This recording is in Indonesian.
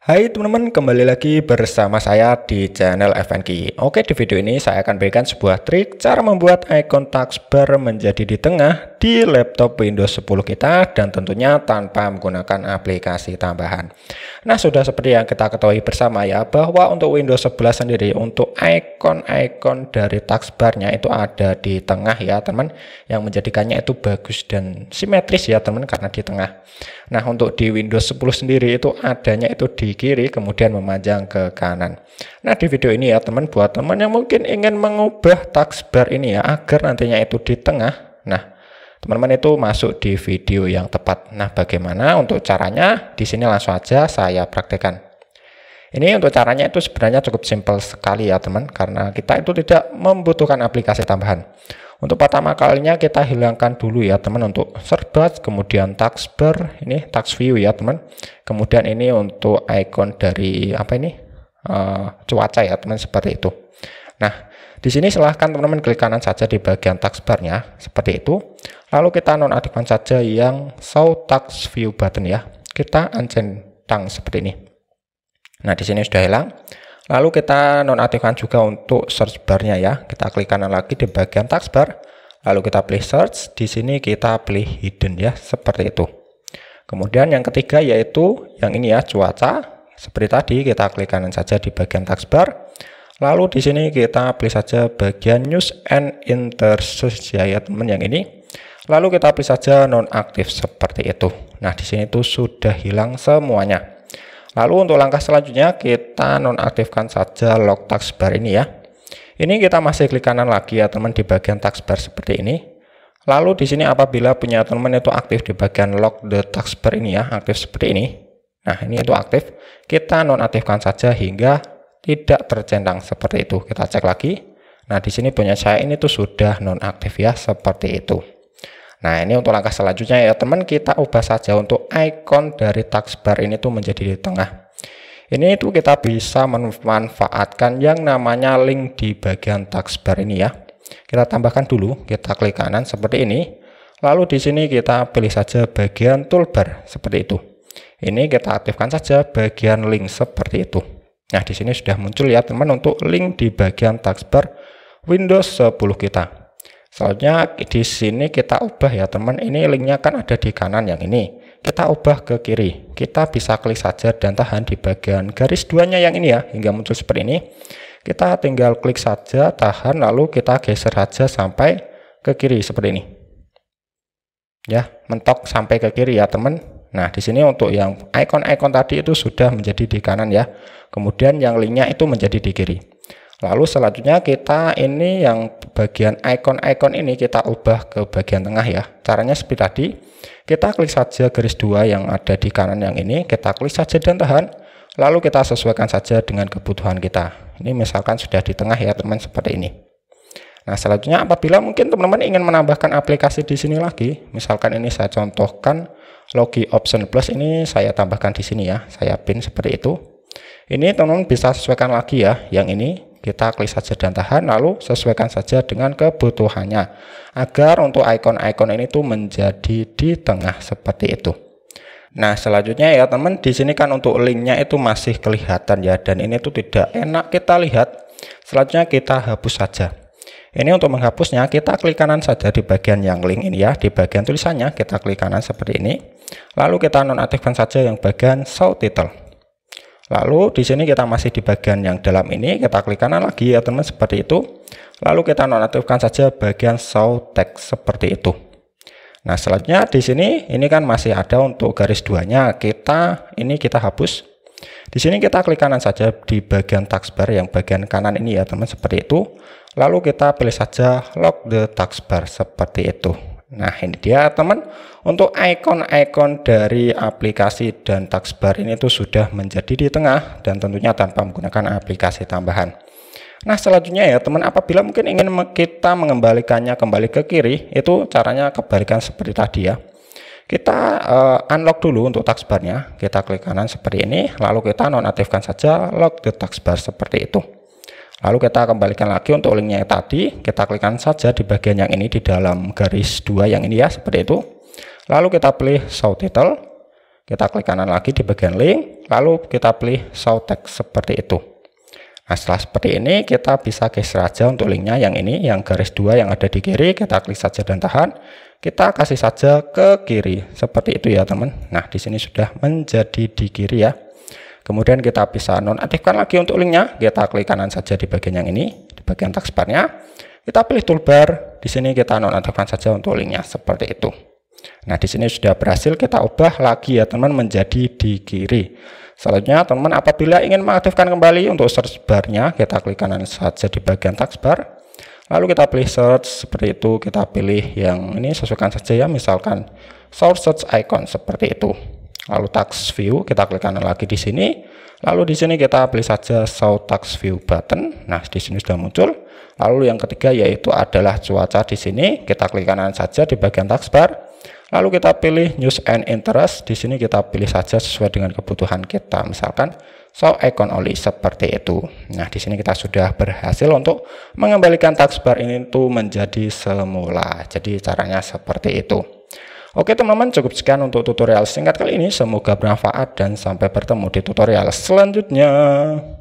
Hai teman-teman, kembali lagi bersama saya di channel FNK. Oke, di video ini saya akan berikan sebuah trik cara membuat icon taskbar menjadi di tengah di laptop Windows 10 kita dan tentunya tanpa menggunakan aplikasi tambahan. Nah, sudah seperti yang kita ketahui bersama ya bahwa untuk Windows 11 sendiri untuk icon-icon dari taskbar-nya itu ada di tengah ya, teman, yang menjadikannya itu bagus dan simetris ya, teman, karena di tengah. Nah, untuk di Windows 10 sendiri itu adanya itu di kiri kemudian memanjang ke kanan. Nah, di video ini ya, teman, buat teman yang mungkin ingin mengubah taskbar ini ya agar nantinya itu di tengah teman-teman itu masuk di video yang tepat. Nah, bagaimana untuk caranya? Di sini langsung aja saya praktekkan. Ini untuk caranya itu sebenarnya cukup simpel sekali ya teman, karena kita itu tidak membutuhkan aplikasi tambahan. Untuk pertama kalinya kita hilangkan dulu ya teman untuk search, kemudian tax bar, ini tax view ya teman. Kemudian ini untuk icon dari apa ini? Uh, cuaca ya teman seperti itu. Nah, di sini silahkan teman-teman klik kanan saja di bagian taskbar-nya, seperti itu. Lalu kita nonaktifkan saja yang show tax view button ya. Kita centang seperti ini. Nah di sini sudah hilang. Lalu kita nonaktifkan juga untuk search bar-nya ya. Kita klik kanan lagi di bagian bar. Lalu kita pilih search. Di sini kita pilih hidden ya seperti itu. Kemudian yang ketiga yaitu yang ini ya cuaca. Seperti tadi kita klik kanan saja di bagian bar. Lalu di sini kita pilih saja bagian news and interest ya teman yang ini. Lalu kita pilih saja nonaktif seperti itu. Nah, di sini itu sudah hilang semuanya. Lalu untuk langkah selanjutnya kita nonaktifkan saja log taskbar ini ya. Ini kita masih klik kanan lagi ya teman di bagian taskbar seperti ini. Lalu di sini apabila punya teman itu aktif di bagian log the taskbar ini ya, aktif seperti ini. Nah, ini itu aktif. Kita nonaktifkan saja hingga tidak tercentang seperti itu. Kita cek lagi. Nah, di sini punya saya ini tuh sudah nonaktif ya, seperti itu. Nah, ini untuk langkah selanjutnya ya teman, kita ubah saja untuk icon dari taskbar ini tuh menjadi di tengah. Ini itu kita bisa memanfaatkan yang namanya link di bagian taskbar ini ya. Kita tambahkan dulu, kita klik kanan seperti ini. Lalu di sini kita pilih saja bagian toolbar seperti itu. Ini kita aktifkan saja bagian link seperti itu. Nah, di sini sudah muncul ya teman untuk link di bagian taskbar Windows 10 kita. soalnya di sini kita ubah ya teman, ini linknya kan ada di kanan yang ini. Kita ubah ke kiri, kita bisa klik saja dan tahan di bagian garis duanya yang ini ya, hingga muncul seperti ini. Kita tinggal klik saja, tahan, lalu kita geser saja sampai ke kiri seperti ini. Ya, mentok sampai ke kiri ya teman. Nah, di sini untuk yang icon-icon tadi itu sudah menjadi di kanan ya. Kemudian yang linknya itu menjadi di kiri. Lalu selanjutnya kita ini yang bagian icon-icon ini kita ubah ke bagian tengah ya. Caranya seperti tadi. Kita klik saja garis dua yang ada di kanan yang ini. Kita klik saja dan tahan. Lalu kita sesuaikan saja dengan kebutuhan kita. Ini misalkan sudah di tengah ya teman seperti ini. Nah, selanjutnya apabila mungkin teman-teman ingin menambahkan aplikasi di sini lagi, misalkan ini saya contohkan Logi Option Plus ini saya tambahkan di sini ya. Saya pin seperti itu. Ini teman-teman bisa sesuaikan lagi ya yang ini kita klik saja dan tahan lalu sesuaikan saja dengan kebutuhannya agar untuk icon-icon ini tuh menjadi di tengah seperti itu nah selanjutnya ya teman di sini kan untuk linknya itu masih kelihatan ya dan ini tuh tidak enak kita lihat selanjutnya kita hapus saja ini untuk menghapusnya kita klik kanan saja di bagian yang link ini ya, di bagian tulisannya kita klik kanan seperti ini. Lalu kita nonaktifkan saja yang bagian show title. Lalu di sini kita masih di bagian yang dalam ini, kita klik kanan lagi ya teman seperti itu. Lalu kita nonaktifkan saja bagian show text seperti itu. Nah selanjutnya di sini ini kan masih ada untuk garis duanya kita ini kita hapus di sini kita klik kanan saja di bagian taskbar yang bagian kanan ini ya teman seperti itu. Lalu kita pilih saja lock the taskbar seperti itu. Nah ini dia teman untuk icon-icon dari aplikasi dan taskbar ini itu sudah menjadi di tengah dan tentunya tanpa menggunakan aplikasi tambahan. Nah selanjutnya ya teman apabila mungkin ingin kita mengembalikannya kembali ke kiri itu caranya kebalikan seperti tadi ya. Kita uh, unlock dulu untuk taskbarnya. Kita klik kanan seperti ini, lalu kita nonaktifkan saja lock the taskbar seperti itu. Lalu kita kembalikan lagi untuk linknya tadi, kita klikkan saja di bagian yang ini di dalam garis dua yang ini ya, seperti itu. Lalu kita pilih show title, kita klik kanan lagi di bagian link, lalu kita pilih show text seperti itu. Nah, setelah seperti ini kita bisa geser aja untuk linknya yang ini yang garis dua yang ada di kiri kita klik saja dan tahan kita kasih saja ke kiri seperti itu ya teman nah di sini sudah menjadi di kiri ya kemudian kita bisa nonaktifkan lagi untuk linknya kita klik kanan saja di bagian yang ini di bagian taskbarnya kita pilih toolbar di sini kita nonaktifkan saja untuk linknya seperti itu nah di sini sudah berhasil kita ubah lagi ya teman menjadi di kiri Selanjutnya, teman-teman, apabila ingin mengaktifkan kembali untuk search bar-nya, kita klik kanan saja di bagian taskbar. Lalu kita pilih search seperti itu, kita pilih yang ini sesuaikan saja ya, misalkan source search icon seperti itu. Lalu tax view, kita klik kanan lagi di sini. Lalu di sini kita pilih saja show tax view button. Nah, di sini sudah muncul. Lalu yang ketiga yaitu adalah cuaca di sini, kita klik kanan saja di bagian taskbar. Lalu kita pilih news and interest. Di sini kita pilih saja sesuai dengan kebutuhan kita. Misalkan so icon only seperti itu. Nah, di sini kita sudah berhasil untuk mengembalikan taskbar ini tuh menjadi semula. Jadi caranya seperti itu. Oke teman-teman cukup sekian untuk tutorial singkat kali ini. Semoga bermanfaat dan sampai bertemu di tutorial selanjutnya.